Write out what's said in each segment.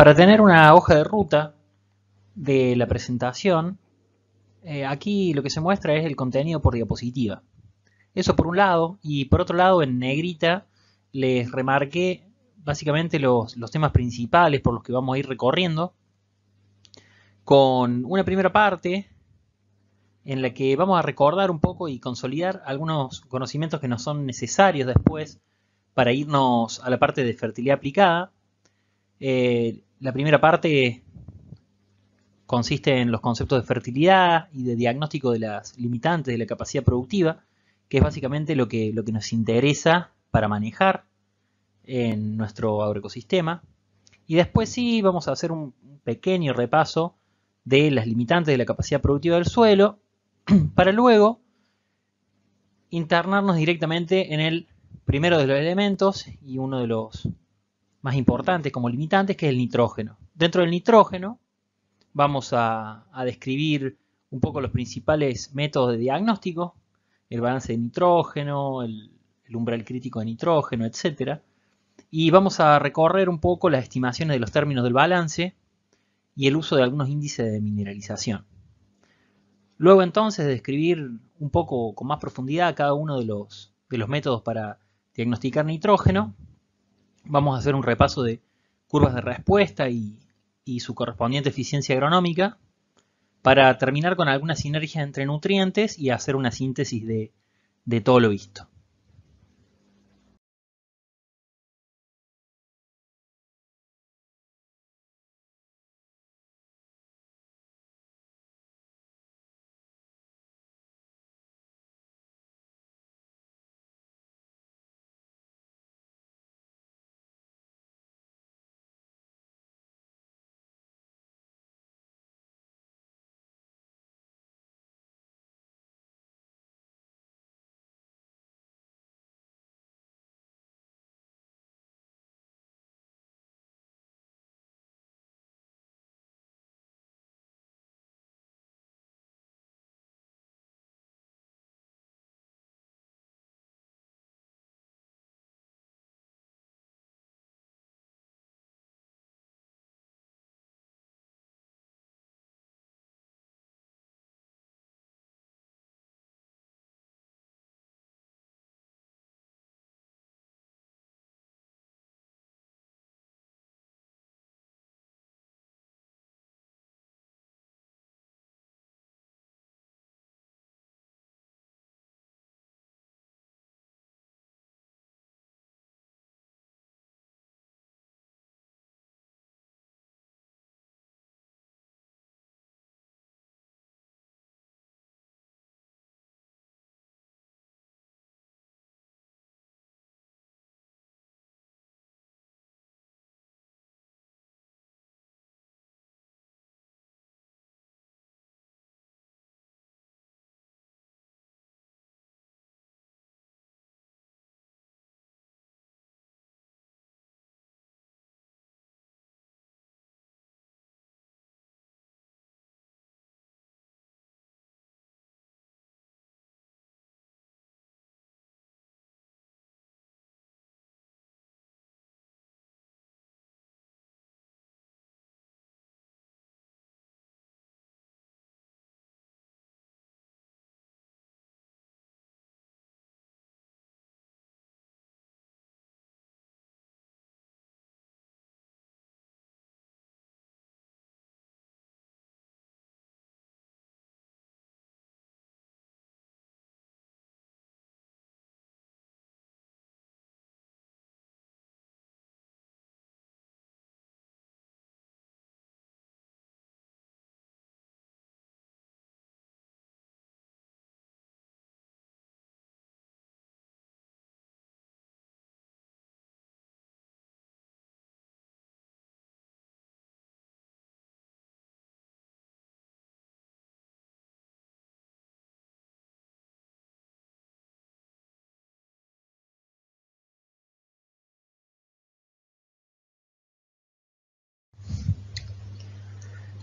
Para tener una hoja de ruta de la presentación, eh, aquí lo que se muestra es el contenido por diapositiva. Eso por un lado, y por otro lado en negrita les remarqué básicamente los, temas principales por los que vamos a ir recorriendo, con una primera parte en la que vamos a recordar un poco y consolidar algunos conocimientos que nos son necesarios después para irnos a la parte de fertilidad aplicada. Eh, la primera parte consiste en los conceptos de fertilidad y de diagnóstico de las limitantes de la capacidad productiva, que es básicamente lo que, nos interesa para manejar en nuestro agroecosistema. Y después sí vamos a hacer un pequeño repaso de las limitantes de la capacidad productiva del suelo, para luego internarnos directamente en el primero de los elementos y uno de los más importantes como limitantes, que es el nitrógeno. Dentro del nitrógeno vamos a, describir un poco los principales métodos de diagnóstico, el balance de nitrógeno, el, umbral crítico de nitrógeno, etc. Y vamos a recorrer un poco las estimaciones de los términos del balance y el uso de algunos índices de mineralización. Luego entonces describir un poco con más profundidad cada uno de los, de los métodos para diagnosticar nitrógeno, Vamos a hacer un repaso de curvas de respuesta y, su correspondiente eficiencia agronómica para terminar con algunas sinergias entre nutrientes y hacer una síntesis de todo lo visto.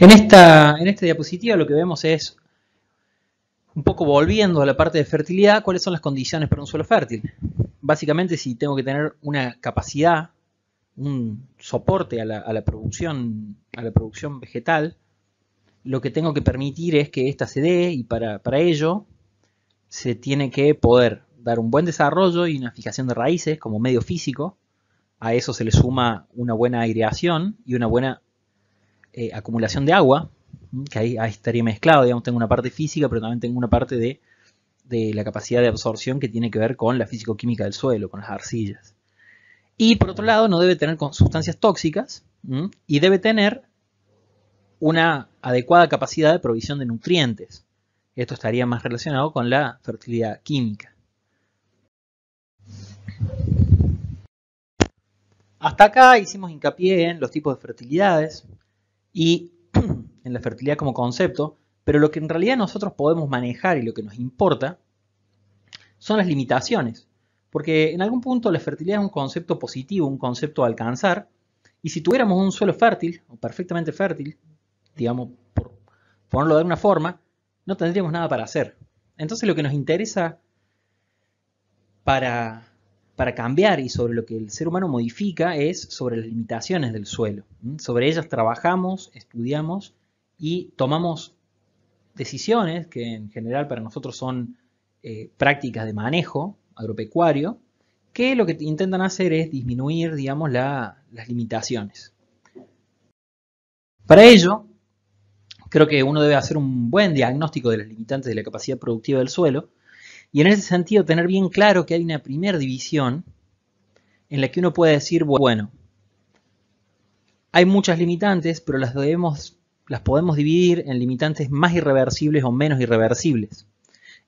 En esta, en esta diapositiva lo que vemos es, un poco volviendo a la parte de fertilidad, cuáles son las condiciones para un suelo fértil. Básicamente si tengo que tener una capacidad, un soporte a la, a la producción, a la producción vegetal, lo que tengo que permitir es que ésta se dé y para, para ello se tiene que poder dar un buen desarrollo y una fijación de raíces como medio físico. A eso se le suma una buena aireación y una buena eh, acumulación de agua, que ahí, estaría mezclado, digamos, tengo una parte física, pero también tengo una parte de, la capacidad de absorción que tiene que ver con la fisicoquímica del suelo, con las arcillas. Y por otro lado, no debe tener sustancias tóxicas y debe tener una adecuada capacidad de provisión de nutrientes. Esto estaría más relacionado con la fertilidad química. Hasta acá hicimos hincapié en los tipos de fertilidades, y en la fertilidad como concepto, pero lo que en realidad nosotros podemos manejar y lo que nos importa son las limitaciones. Porque en algún punto la fertilidad es un concepto positivo, un concepto a alcanzar, y si tuviéramos un suelo fértil, o perfectamente fértil, digamos, por ponerlo de alguna forma, no tendríamos nada para hacer. Entonces lo que nos interesa para para cambiar y sobre lo que el ser humano modifica es sobre las limitaciones del suelo. Sobre ellas trabajamos, estudiamos y tomamos decisiones que en general para nosotros son eh, prácticas de manejo agropecuario, que lo que intentan hacer es disminuir, digamos, las limitaciones. Para ello, creo que uno debe hacer un buen diagnóstico de las limitantes de la capacidad productiva del suelo, y en ese sentido, tener bien claro que hay una primera división en la que uno puede decir, bueno, hay muchas limitantes, pero las debemos, las podemos dividir en limitantes más irreversibles o menos irreversibles.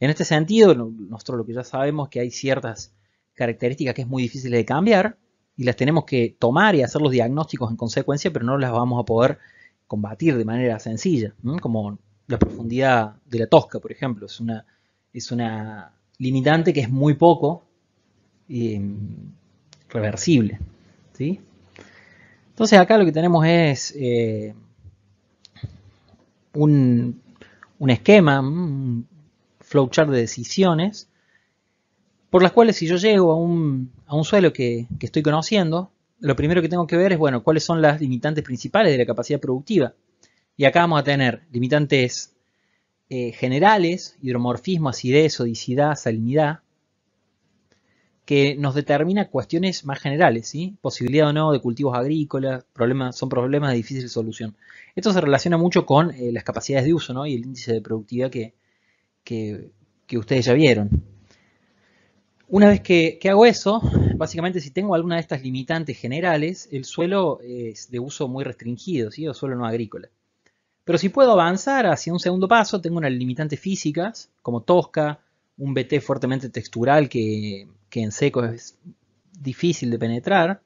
En este sentido, nosotros lo que ya sabemos es que hay ciertas características que es muy difícil de cambiar y las tenemos que tomar y hacer los diagnósticos en consecuencia, pero no las vamos a poder combatir de manera sencilla, como la profundidad de la tosca, por ejemplo, es una es una limitante que es muy poco mm, reversible. ¿sí? Entonces acá lo que tenemos es eh, un, esquema, un flowchart de decisiones, por las cuales si yo llego a un, suelo que, estoy conociendo, lo primero que tengo que ver es, bueno, cuáles son las limitantes principales de la capacidad productiva. Y acá vamos a tener limitantes eh, generales, hidromorfismo, acidez, odicidad, salinidad, que nos determina cuestiones más generales, ¿sí? posibilidad o no de cultivos agrícolas, problemas, son problemas de difícil solución. Esto se relaciona mucho con eh, las capacidades de uso ¿no? y el índice de productividad que, ustedes ya vieron. Una vez que, hago eso, básicamente si tengo alguna de estas limitantes generales, el suelo es de uso muy restringido, ¿sí? o suelo no agrícola. Pero si puedo avanzar hacia un segundo paso, tengo unas limitantes físicas, como tosca, un BT fuertemente textural que, en seco es difícil de penetrar,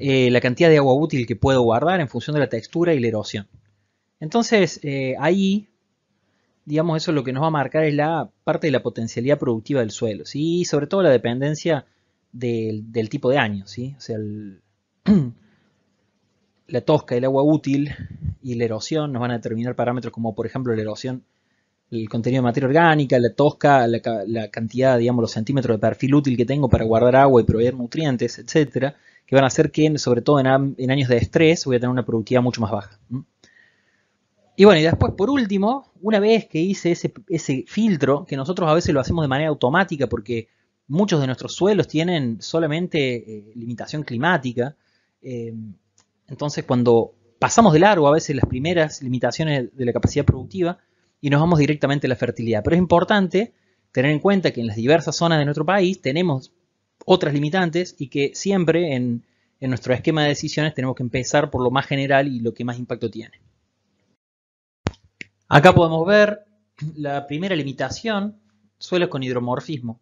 eh, la cantidad de agua útil que puedo guardar en función de la textura y la erosión. Entonces, eh, ahí, digamos, eso lo que nos va a marcar es la parte de la potencialidad productiva del suelo, ¿sí? y sobre todo la dependencia del, tipo de año. ¿sí? O sea, el, la tosca, el agua útil y la erosión nos van a determinar parámetros como por ejemplo la erosión, el contenido de materia orgánica, la tosca, la, cantidad, digamos, los centímetros de perfil útil que tengo para guardar agua y proveer nutrientes, etcétera, que van a hacer que, sobre todo en, años de estrés, voy a tener una productividad mucho más baja. Y bueno, y después, por último, una vez que hice ese, filtro, que nosotros a veces lo hacemos de manera automática porque muchos de nuestros suelos tienen solamente eh, limitación climática, eh, entonces, cuando pasamos de largo a veces las primeras limitaciones de la capacidad productiva y nos vamos directamente a la fertilidad. Pero es importante tener en cuenta que en las diversas zonas de nuestro país tenemos otras limitantes y que siempre en, nuestro esquema de decisiones tenemos que empezar por lo más general y lo que más impacto tiene. Acá podemos ver la primera limitación, suelos con hidromorfismo.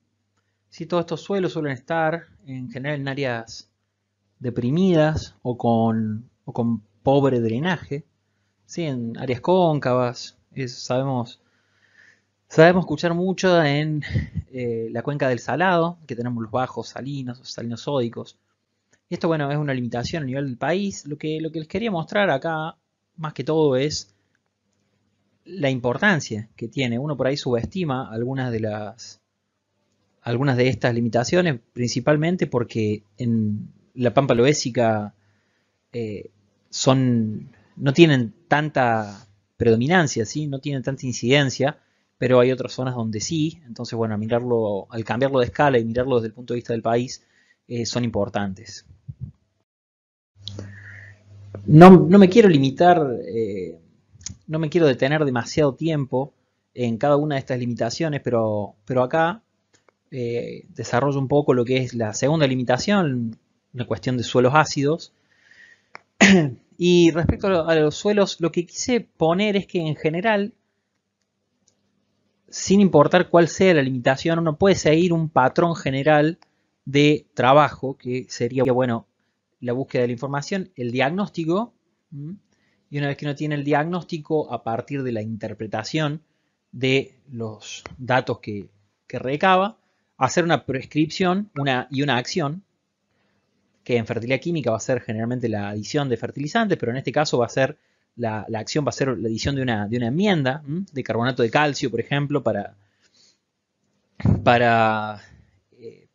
Si todos estos suelos suelen estar en general en áreas deprimidas o con, con pobre drenaje, ¿sí? en áreas cóncavas, sabemos, sabemos escuchar mucho en eh, la cuenca del salado, que tenemos los bajos salinos, salinos sódicos. esto, bueno, es una limitación a nivel del país. Lo que, lo que les quería mostrar acá, más que todo, es la importancia que tiene. Uno por ahí subestima algunas de las algunas de estas limitaciones, principalmente porque en, la pampa loésica eh, son, no tienen tanta predominancia, ¿sí? no tienen tanta incidencia, pero hay otras zonas donde sí. Entonces, bueno, al, mirarlo, al cambiarlo de escala y mirarlo desde el punto de vista del país, eh, son importantes. No, me quiero limitar, eh, no me quiero detener demasiado tiempo en cada una de estas limitaciones, pero, pero acá desarrollo un poco lo que es la segunda limitación, una cuestión de suelos ácidos. y respecto a los suelos, lo que quise poner es que en general, sin importar cuál sea la limitación, uno puede seguir un patrón general de trabajo, que sería, bueno, la búsqueda de la información, el diagnóstico, y una vez que uno tiene el diagnóstico a partir de la interpretación de los datos que, que recaba, hacer una prescripción una, y una acción que en fertilidad química va a ser generalmente la adición de fertilizantes, pero en este caso va a ser la, acción, va a ser la adición de una, enmienda de carbonato de calcio, por ejemplo, para, para eh,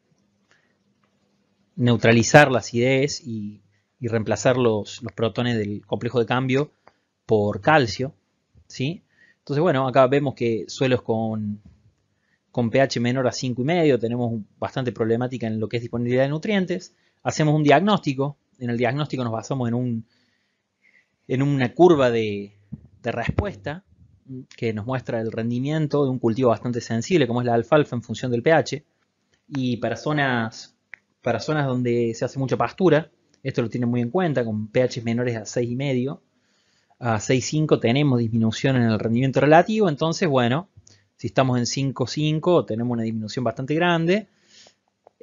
neutralizar las ideas y, reemplazar los, protones del complejo de cambio por calcio. ¿sí? Entonces, bueno, acá vemos que suelos con, con pH menor a 5,5 tenemos bastante problemática en lo que es disponibilidad de nutrientes hacemos un diagnóstico, en el diagnóstico nos basamos en, una curva de, respuesta que nos muestra el rendimiento de un cultivo bastante sensible como es la alfalfa en función del pH y para zonas, para zonas donde se hace mucha pastura, esto lo tiene muy en cuenta con pH menores a 6,5 a 6,5 tenemos disminución en el rendimiento relativo entonces bueno, si estamos en 5,5 tenemos una disminución bastante grande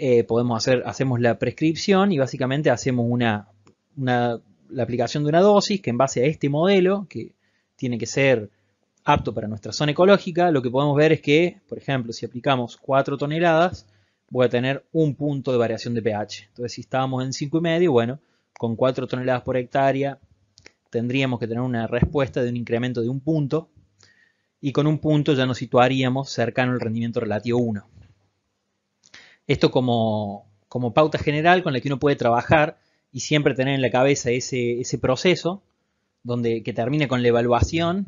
eh, podemos hacer, hacemos la prescripción y básicamente hacemos la aplicación de una dosis que en base a este modelo, que tiene que ser apto para nuestra zona ecológica, lo que podemos ver es que, por ejemplo, si aplicamos 4 toneladas, voy a tener un punto de variación de pH. Entonces, si estábamos en 5,5, bueno, con 4 toneladas por hectárea tendríamos que tener una respuesta de un incremento de un punto y con un punto ya nos situaríamos cercano al rendimiento relativo 1. Esto como, pauta general con la que uno puede trabajar y siempre tener en la cabeza ese, proceso donde, que termine con la evaluación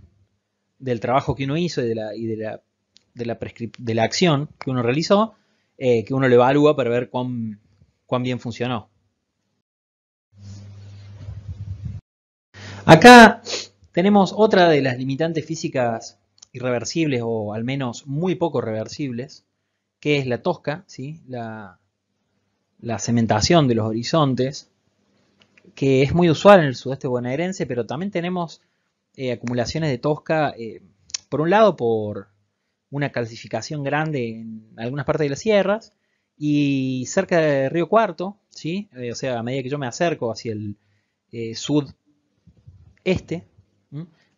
del trabajo que uno hizo y de la, acción que uno realizó, eh, que uno lo evalúa para ver cuán, cuán bien funcionó. Acá tenemos otra de las limitantes físicas irreversibles o al menos muy poco reversibles, que es la tosca, ¿sí? la, cementación de los horizontes, que es muy usual en el sudeste bonaerense, pero también tenemos eh, acumulaciones de tosca, eh, por un lado por una calcificación grande en algunas partes de las sierras, y cerca de Río Cuarto, ¿sí? Eh, o sea, a medida que yo me acerco hacia el sudeste,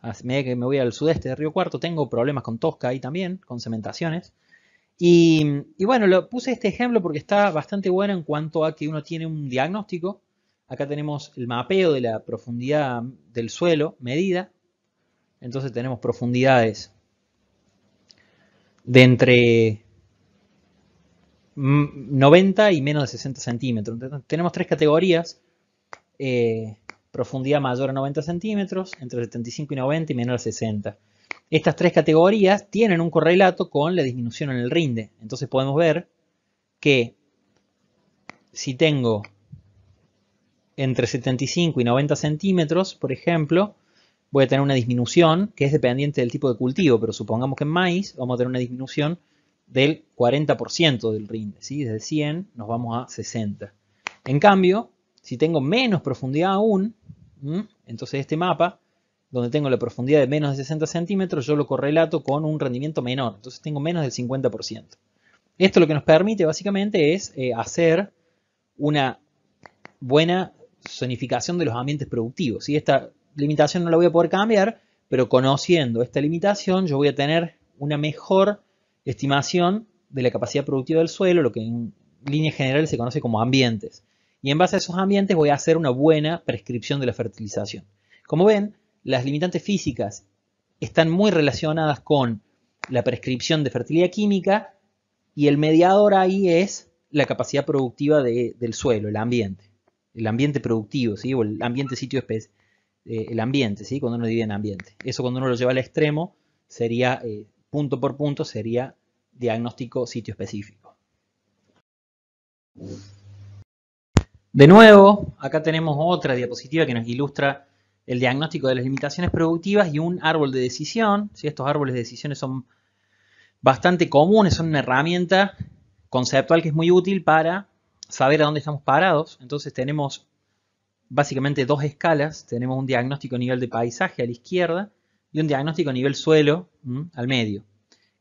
a medida que me voy al sudeste de Río Cuarto, tengo problemas con tosca ahí también, con cementaciones, y, bueno, lo puse este ejemplo porque está bastante bueno en cuanto a que uno tiene un diagnóstico. Acá tenemos el mapeo de la profundidad del suelo medida. Entonces tenemos profundidades de entre 90 y menos de 60 centímetros. tenemos tres categorías. Eh, profundidad mayor a 90 centímetros, entre 75 y 90 y menor a 60. Estas tres categorías tienen un correlato con la disminución en el rinde. Entonces podemos ver que si tengo entre 75 y 90 centímetros, por ejemplo, voy a tener una disminución que es dependiente del tipo de cultivo, pero supongamos que en maíz vamos a tener una disminución del 40% del rinde, ¿sí? desde 100 nos vamos a 60. En cambio, si tengo menos profundidad aún, entonces este mapa donde tengo la profundidad de menos de 60 centímetros, yo lo correlato con un rendimiento menor. Entonces tengo menos del 50%. Esto lo que nos permite básicamente es eh, hacer una buena zonificación de los ambientes productivos. Y Esta limitación no la voy a poder cambiar, pero conociendo esta limitación yo voy a tener una mejor estimación de la capacidad productiva del suelo, lo que en línea general se conoce como ambientes. Y en base a esos ambientes voy a hacer una buena prescripción de la fertilización. Como ven, las limitantes físicas están muy relacionadas con la prescripción de fertilidad química y el mediador ahí es la capacidad productiva del suelo, el ambiente, el ambiente productivo, ¿sí? o el ambiente sitio especie, eh, el ambiente, ¿sí? cuando uno divide en ambiente. Eso cuando uno lo lleva al extremo sería, eh, punto por punto, sería diagnóstico sitio específico. De nuevo, acá tenemos otra diapositiva que nos ilustra el diagnóstico de las limitaciones productivas y un árbol de decisión. Estos árboles de decisiones son bastante comunes, son una herramienta conceptual que es muy útil para saber a dónde estamos parados. Entonces tenemos básicamente dos escalas. Tenemos un diagnóstico a nivel de paisaje a la izquierda y un diagnóstico a nivel suelo al medio.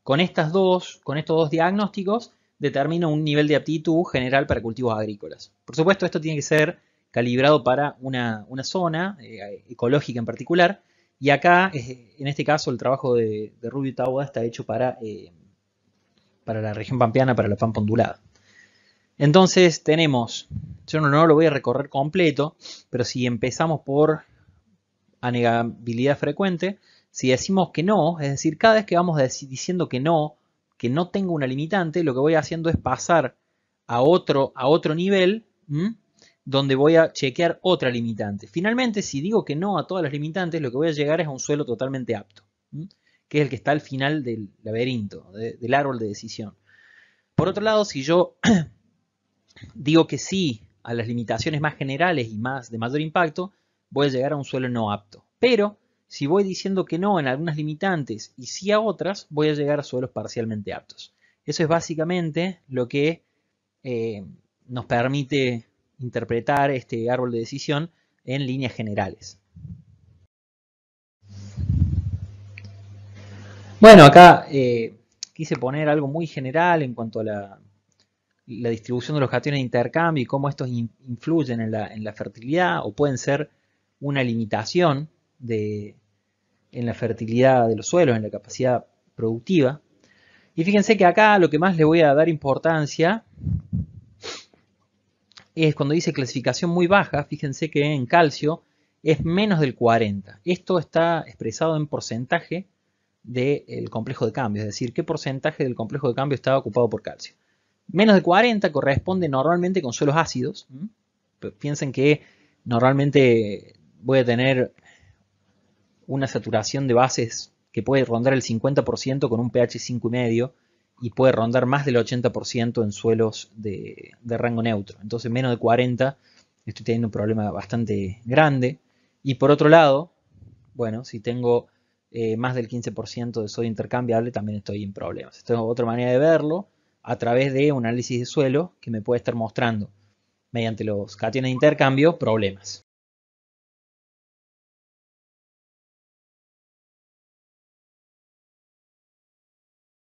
Con, estas dos, con estos dos diagnósticos determino un nivel de aptitud general para cultivos agrícolas. Por supuesto, esto tiene que ser calibrado para una, zona eh, ecológica en particular. Y acá, en este caso, el trabajo de, de Rubio Tauda está hecho para, eh, para la región pampeana, para la pampa ondulada. Entonces tenemos, yo no, lo voy a recorrer completo, pero si empezamos por anegabilidad frecuente, si decimos que no, es decir, cada vez que vamos diciendo que no, que no tengo una limitante, lo que voy haciendo es pasar a otro, a otro nivel, donde voy a chequear otra limitante. Finalmente, si digo que no a todas las limitantes, lo que voy a llegar es a un suelo totalmente apto, que es el que está al final del laberinto, del árbol de decisión. Por otro lado, si yo digo que sí a las limitaciones más generales y más de mayor impacto, voy a llegar a un suelo no apto. Pero si voy diciendo que no en algunas limitantes y sí a otras, voy a llegar a suelos parcialmente aptos. Eso es básicamente lo que eh, nos permite interpretar este árbol de decisión en líneas generales. Bueno, acá eh, quise poner algo muy general en cuanto a la, distribución de los cationes de intercambio y cómo estos influyen en la, fertilidad o pueden ser una limitación en la fertilidad de los suelos, en la capacidad productiva. Y fíjense que acá lo que más le voy a dar importancia es cuando dice clasificación muy baja, fíjense que en calcio es menos del 40. Esto está expresado en porcentaje del complejo de cambio, es decir, qué porcentaje del complejo de cambio está ocupado por calcio. Menos de 40 corresponde normalmente con suelos ácidos. piensen que normalmente voy a tener una saturación de bases que puede rondar el 50% con un pH 5,5 y puede rondar más del 80% en suelos de, rango neutro. Entonces menos de 40 estoy teniendo un problema bastante grande. Y por otro lado, bueno, si tengo eh, más del 15% de sodio intercambiable también estoy en problemas. Esto es otra manera de verlo a través de un análisis de suelo que me puede estar mostrando mediante los cationes de intercambio problemas.